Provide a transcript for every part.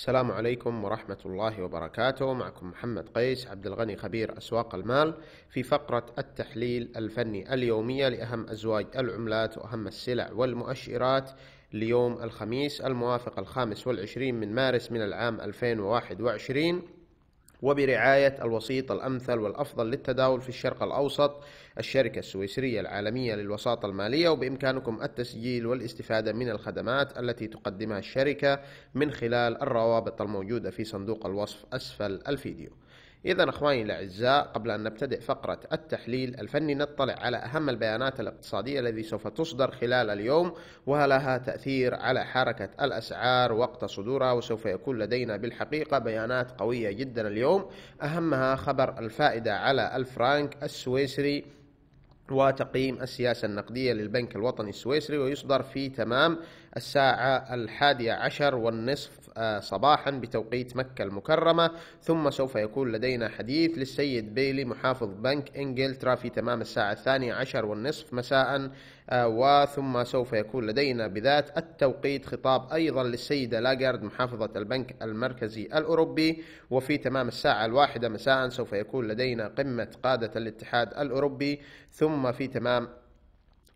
السلام عليكم ورحمة الله وبركاته معكم محمد قيس عبد الغني خبير أسواق المال في فقرة التحليل الفني اليومية لأهم أزواج العملات وأهم السلع والمؤشرات ليوم الخميس الموافق الخامس والعشرين من مارس من العام 2021 وبرعاية الوسيط الأمثل والأفضل للتداول في الشرق الأوسط الشركة السويسرية العالمية للوساطة المالية وبإمكانكم التسجيل والاستفادة من الخدمات التي تقدمها الشركة من خلال الروابط الموجودة في صندوق الوصف أسفل الفيديو إذا أخواني الأعزاء قبل أن نبتدئ فقرة التحليل الفني نطلع على أهم البيانات الاقتصادية التي سوف تصدر خلال اليوم ولها تأثير على حركة الأسعار وقت صدورها وسوف يكون لدينا بالحقيقة بيانات قوية جدا اليوم أهمها خبر الفائدة على الفرانك السويسري وتقييم السياسة النقدية للبنك الوطني السويسري ويصدر في تمام الساعة الحادية عشر والنصف صباحا بتوقيت مكة المكرمة ثم سوف يكون لدينا حديث للسيد بيلي محافظ بنك إنجلترا في تمام الساعة الثانية عشر والنصف مساء آه، وثم سوف يكون لدينا بذات التوقيت خطاب أيضا للسيدة لاجارد محافظة البنك المركزي الأوروبي وفي تمام الساعة الواحدة مساء سوف يكون لدينا قمة قادة الاتحاد الأوروبي ثم في تمام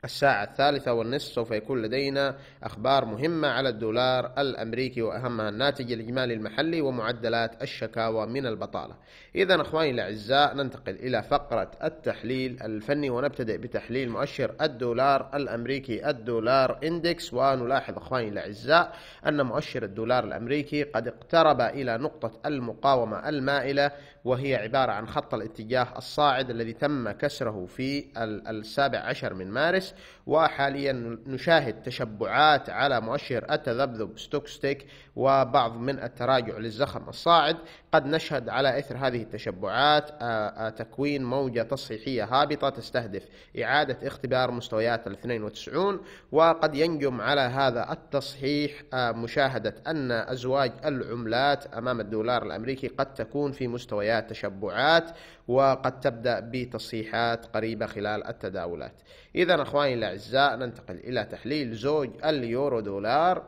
الساعة الثالثة والنصف سوف يكون لدينا أخبار مهمة على الدولار الأمريكي وأهمها الناتج الإجمالي المحلي ومعدلات الشكاوى من البطالة إذا أخواني الأعزاء ننتقل إلى فقرة التحليل الفني ونبتدئ بتحليل مؤشر الدولار الأمريكي الدولار إندكس ونلاحظ أخواني الأعزاء أن مؤشر الدولار الأمريكي قد اقترب إلى نقطة المقاومة المائلة وهي عبارة عن خط الاتجاه الصاعد الذي تم كسره في السابع عشر من مارس وحاليا نشاهد تشبعات على مؤشر التذبذب ستوكستيك وبعض من التراجع للزخم الصاعد قد نشهد على إثر هذه التشبعات تكوين موجة تصحيحية هابطة تستهدف إعادة اختبار مستويات ال 92 وقد ينجم على هذا التصحيح مشاهدة أن أزواج العملات أمام الدولار الأمريكي قد تكون في مستويات تشبعات وقد تبدأ بتصحيحات قريبة خلال التداولات إذا أخواني الأعزاء ننتقل إلى تحليل زوج اليورو دولار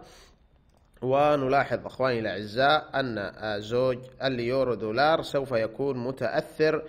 ونلاحظ أخواني الأعزاء أن زوج اليورو دولار سوف يكون متأثر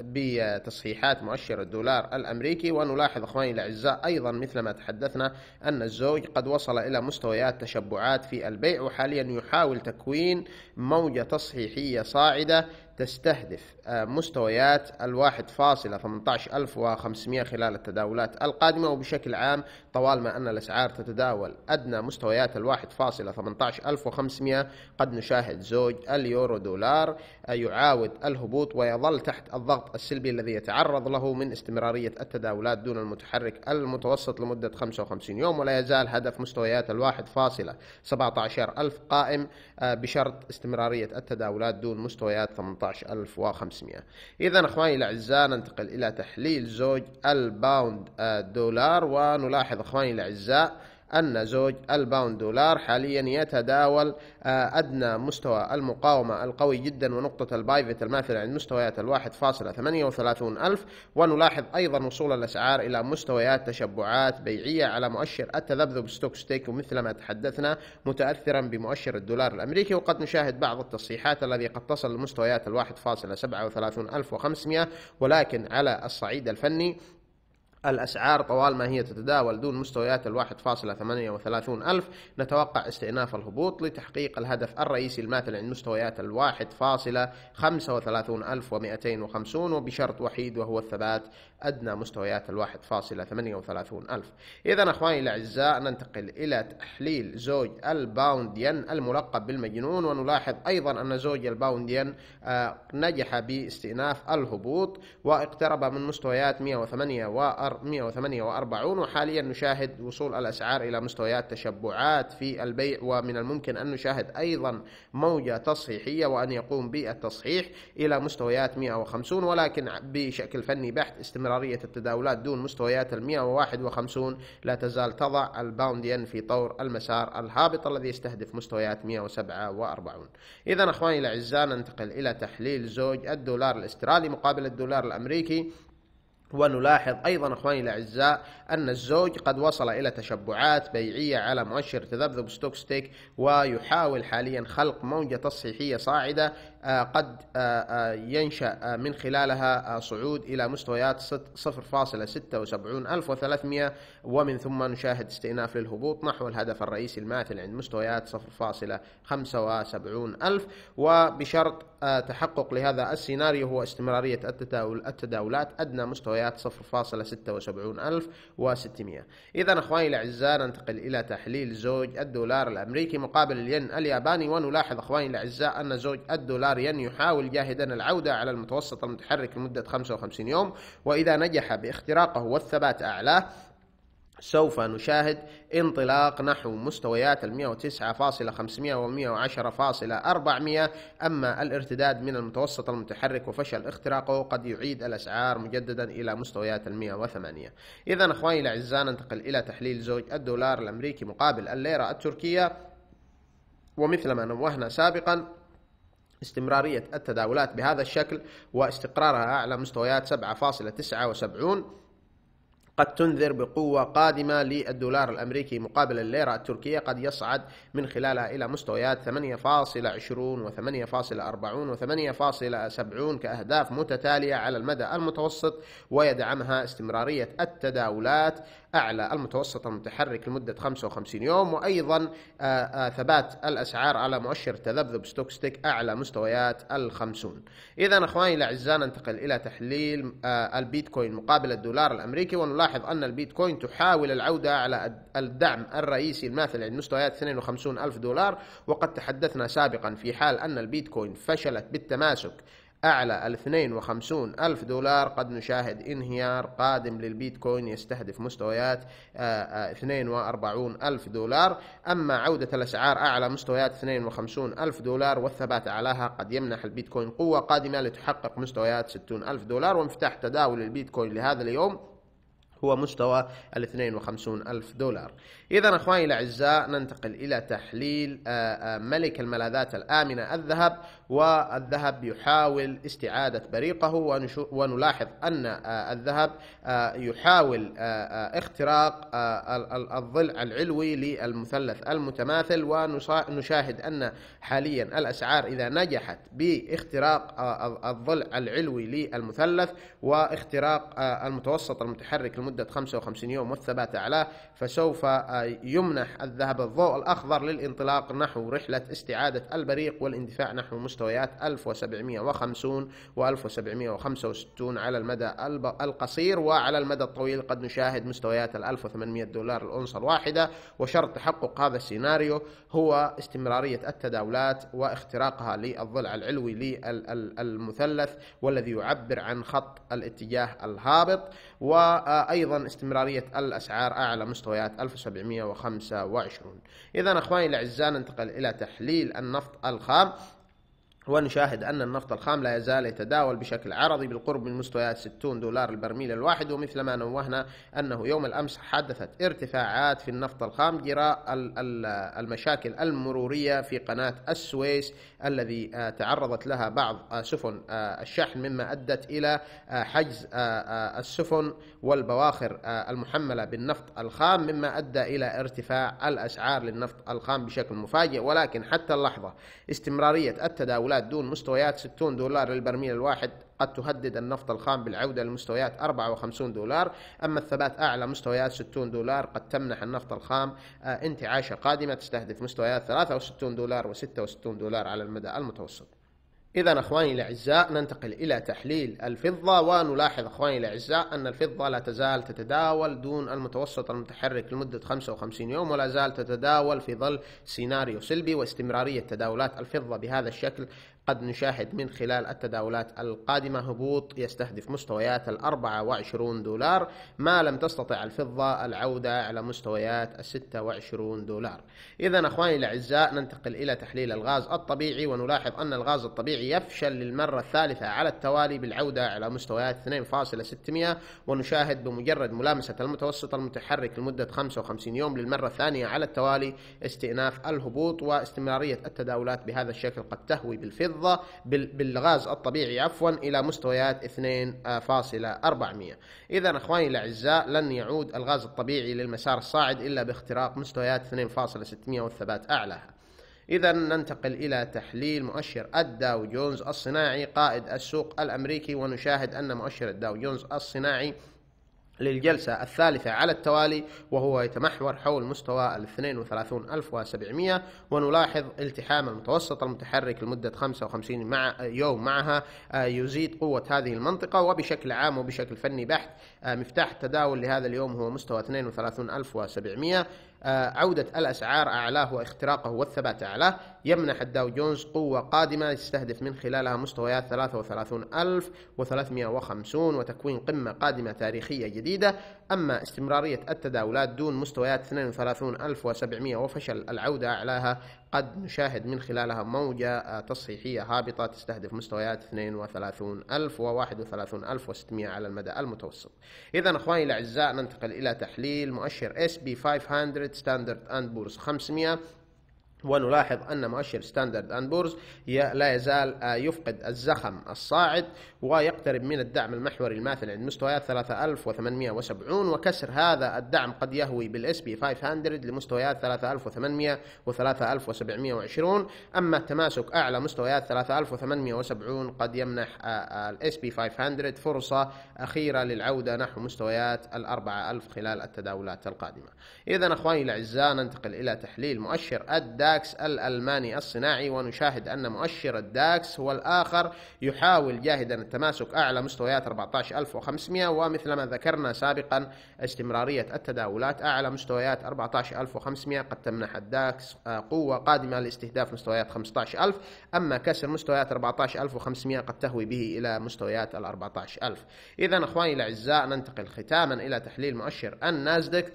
بتصحيحات آه، مؤشر الدولار الأمريكي ونلاحظ أخواني الأعزاء أيضا مثل ما تحدثنا أن الزوج قد وصل إلى مستويات تشبعات في البيع وحاليا يحاول تكوين موجة تصحيحية صاعدة تستهدف آه، مستويات الواحد فاصلة 18500 خلال التداولات القادمة وبشكل عام طوال ما أن الأسعار تتداول أدنى مستويات الواحد فاصلة 18500 قد نشاهد زوج اليورو دولار آه، يعاود الهبوط ويظل تحت الضغط السلبي الذي يتعرض له من استمرارية التداولات دون المتحرك المتوسط لمدة 55 يوم ولا يزال هدف مستويات الواحد فاصلة 17 ألف قائم آه، بشرط استمرارية التداولات دون مستويات 18500 إذا أخواني الأعزاء ننتقل إلى تحليل زوج الباوند آه، دولار ونلاحظ أخواني الأعزاء أن زوج الباوند دولار حاليا يتداول آه، أدنى مستوى المقاومة القوي جدا ونقطة البايفت الماثلة عند مستويات الواحد فاصلة ثمانية وثلاثون ألف ونلاحظ أيضا وصول الأسعار إلى مستويات تشبعات بيعية على مؤشر التذبذب ستوك ستيك ومثل ما تحدثنا متأثرا بمؤشر الدولار الأمريكي وقد نشاهد بعض التصحيحات الذي قد تصل لمستويات الواحد فاصلة سبعة وثلاثون ألف وخمسمائة ولكن على الصعيد الفني الأسعار طوال ما هي تتداول دون مستويات ثمانية 1.38 ألف نتوقع استئناف الهبوط لتحقيق الهدف الرئيسي الماثل عند مستويات خمسة 1.35 ألف و250 وبشرط وحيد وهو الثبات أدنى مستويات الواحد فاصلة ثمانية وثلاثون ألف إذا أخواني الأعزاء ننتقل إلى تحليل زوج الباوند ين الملقب بالمجنون ونلاحظ أيضا أن زوج الباوند ين آه، نجح باستئناف الهبوط واقترب من مستويات 148 وحاليا نشاهد وصول الأسعار إلى مستويات تشبعات في البيع ومن الممكن أن نشاهد أيضا موجة تصحيحية وأن يقوم بالتصحيح إلى مستويات 150 ولكن بشكل فني بحت استمرار استمرارية التداولات دون مستويات ال 151 لا تزال تضع الباوند ين في طور المسار الهابط الذي يستهدف مستويات 147 إذا أخواني الأعزاء ننتقل إلى تحليل زوج الدولار الأسترالي مقابل الدولار الأمريكي ونلاحظ أيضا أخواني الأعزاء أن الزوج قد وصل إلى تشبعات بيعية على مؤشر تذبذب ستوك ستيك ويحاول حاليا خلق موجة تصحيحية صاعدة آه، قد آه، آه، ينشأ من خلالها صعود إلى مستويات 0.76300 ومن ثم نشاهد استئناف للهبوط نحو الهدف الرئيسي الماثل عند مستويات 0.75000 وبشرط تحقق لهذا السيناريو هو استمرارية التداولات أدنى مستويات مستويات 0.76600 إذا أخواني الأعزاء ننتقل إلى تحليل زوج الدولار الأمريكي مقابل الين الياباني ونلاحظ أخواني الأعزاء أن زوج الدولار ين يحاول جاهدا العودة على المتوسط المتحرك لمدة 55 يوم وإذا نجح باختراقه والثبات أعلاه سوف نشاهد انطلاق نحو مستويات ال 109.500 و 110.400 أما الارتداد من المتوسط المتحرك وفشل اختراقه قد يعيد الأسعار مجددا إلى مستويات ال 108 إذا أخواني الأعزاء ننتقل إلى تحليل زوج الدولار الأمريكي مقابل الليرة التركية ومثلما نوهنا سابقا استمرارية التداولات بهذا الشكل واستقرارها على مستويات 7.79 قد تنذر بقوة قادمة للدولار الأمريكي مقابل الليرة التركية قد يصعد من خلالها إلى مستويات 8.20 و8.40 و8.70 كأهداف متتالية على المدى المتوسط ويدعمها استمرارية التداولات أعلى المتوسط المتحرك لمدة 55 يوم وأيضا آه، آه، ثبات الأسعار على مؤشر تذبذب ستوكستيك أعلى مستويات الخمسون إذا أخواني الأعزاء ننتقل إلى تحليل آه، البيتكوين مقابل الدولار الأمريكي ونلاحظ أن البيتكوين تحاول العودة على الدعم الرئيسي الماثل عند مستويات 52 ألف دولار وقد تحدثنا سابقا في حال أن البيتكوين فشلت بالتماسك أعلى 52 ألف دولار قد نشاهد انهيار قادم للبيتكوين يستهدف مستويات 42 آه، آه، ألف دولار أما عودة الأسعار أعلى مستويات 52 ألف دولار والثبات عليها قد يمنح البيتكوين قوة قادمة لتحقق مستويات 60 ألف دولار ومفتاح تداول البيتكوين لهذا اليوم هو مستوى ال 52 ألف دولار إذا أخواني الأعزاء ننتقل إلى تحليل آه، آه، ملك الملاذات الآمنة الذهب والذهب يحاول استعادة بريقه ونلاحظ أن آه، الذهب يحاول اختراق الضلع العلوي للمثلث المتماثل ونشاهد أن حاليا الأسعار إذا نجحت باختراق الضلع العلوي للمثلث واختراق المتوسط المتحرك المتحرك لمدة 55 يوم والثبات أعلاه فسوف آه، يمنح الذهب الضوء الأخضر للانطلاق نحو رحلة استعادة البريق والاندفاع نحو مستويات 1750 و 1765 على المدى القصير وعلى المدى الطويل قد نشاهد مستويات ال 1800 دولار الأونصة الواحدة وشرط تحقق هذا السيناريو هو استمرارية التداولات واختراقها للضلع العلوي للمثلث والذي يعبر عن خط الاتجاه الهابط وأيضا استمرارية الأسعار أعلى مستويات 1725 إذا أخواني الأعزاء ننتقل إلى تحليل النفط الخام ونشاهد أن النفط الخام لا يزال يتداول بشكل عرضي بالقرب من مستويات 60 دولار البرميل الواحد ومثل ما نوهنا أنه يوم الأمس حدثت ارتفاعات في النفط الخام جراء المشاكل المرورية في قناة السويس الذي آه، تعرضت لها بعض آه، سفن آه، الشحن مما أدت إلى حجز السفن والبواخر المحملة بالنفط الخام مما أدى إلى ارتفاع الأسعار للنفط الخام بشكل مفاجئ ولكن حتى اللحظة استمرارية التداول المقاولات دون مستويات 60 دولار للبرميل الواحد قد تهدد النفط الخام بالعودة لمستويات 54 دولار أما الثبات أعلى مستويات 60 دولار قد تمنح النفط الخام آه، انتعاشة قادمة تستهدف مستويات 63 دولار و66 دولار على المدى المتوسط إذا أخواني الأعزاء ننتقل إلى تحليل الفضة ونلاحظ أخواني الأعزاء أن الفضة لا تزال تتداول دون المتوسط المتحرك لمدة 55 يوم ولا زال تتداول في ظل سيناريو سلبي واستمرارية تداولات الفضة بهذا الشكل قد نشاهد من خلال التداولات القادمة هبوط يستهدف مستويات ال 24 دولار ما لم تستطع الفضة العودة على مستويات ال 26 دولار إذا أخواني الأعزاء ننتقل إلى تحليل الغاز الطبيعي ونلاحظ أن الغاز الطبيعي يفشل للمرة الثالثة على التوالي بالعودة على مستويات 2.600 ونشاهد بمجرد ملامسة المتوسط المتحرك لمدة 55 يوم للمرة الثانية على التوالي استئناف الهبوط واستمرارية التداولات بهذا الشكل قد تهوي بالفضة الفضة بالغاز الطبيعي عفوا إلى مستويات 2.400 إذا أخواني الأعزاء لن يعود الغاز الطبيعي للمسار الصاعد إلا باختراق مستويات 2.600 والثبات أعلاها إذا ننتقل إلى تحليل مؤشر الداو جونز الصناعي قائد السوق الأمريكي ونشاهد أن مؤشر الداو جونز الصناعي للجلسة الثالثة على التوالي وهو يتمحور حول مستوى ال 32700 ونلاحظ التحام المتوسط المتحرك لمدة 55 مع يوم معها آه، يزيد قوة هذه المنطقة وبشكل عام وبشكل فني بحت آه، مفتاح التداول لهذا اليوم هو مستوى 32700 آه، عودة الأسعار أعلاه واختراقه والثبات أعلاه يمنح الداو جونز قوة قادمة يستهدف من خلالها مستويات 33350 وتكوين قمة قادمة تاريخية جديدة أما استمرارية التداولات دون مستويات 32700 وفشل العودة أعلاها قد نشاهد من خلالها موجة آه، تصحيحية هابطة تستهدف مستويات 32000 و 31600 على المدى المتوسط. إذا أخواني الأعزاء ننتقل إلى تحليل مؤشر اس بي 500 ستاندرد أند بورس 500 ونلاحظ أن مؤشر ستاندرد أند بورز لا يزال آه، يفقد الزخم الصاعد ويقترب من الدعم المحوري الماثل عند مستويات 3870 وكسر هذا الدعم قد يهوي بالاس بي 500 لمستويات 3800 و 3720 أما تماسك أعلى مستويات 3870 قد يمنح الاس بي 500 فرصة أخيرة للعودة نحو مستويات ال 4000 خلال التداولات القادمة. إذا أخواني الأعزاء ننتقل إلى تحليل مؤشر الدعم الداكس الألماني الصناعي ونشاهد أن مؤشر الداكس هو الآخر يحاول جاهدا التماسك أعلى مستويات 14500 ومثلما ذكرنا سابقا استمرارية التداولات أعلى مستويات 14500 قد تمنح الداكس آه، قوة قادمة لاستهداف مستويات 15000 أما كسر مستويات 14500 قد تهوي به إلى مستويات ال 14000 إذا أخواني الأعزاء ننتقل ختاما إلى تحليل مؤشر النازدك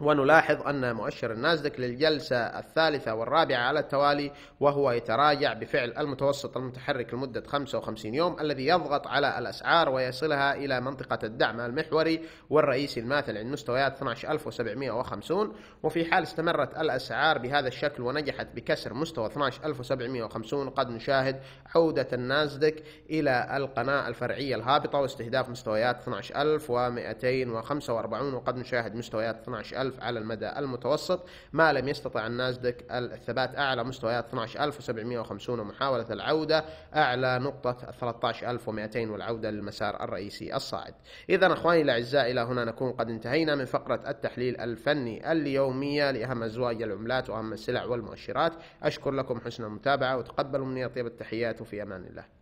ونلاحظ أن مؤشر النازدك للجلسة الثالثة والرابعة على التوالي وهو يتراجع بفعل المتوسط المتحرك لمدة 55 يوم الذي يضغط على الأسعار ويصلها إلى منطقة الدعم المحوري والرئيسي الماثل عند مستويات 12750 وفي حال استمرت الأسعار بهذا الشكل ونجحت بكسر مستوى 12750 قد نشاهد عودة النازدك إلى القناة الفرعية الهابطة واستهداف مستويات 12245 وقد نشاهد مستويات 12 ألف على المدى المتوسط ما لم يستطع الناسدك الثبات أعلى مستويات 12750 ومحاولة العودة أعلى نقطة 13200 والعودة للمسار الرئيسي الصاعد إذا أخواني الأعزاء إلى هنا نكون قد انتهينا من فقرة التحليل الفني اليومية لأهم أزواج العملات وأهم السلع والمؤشرات أشكر لكم حسن المتابعة وتقبلوا مني طيب التحيات وفي أمان الله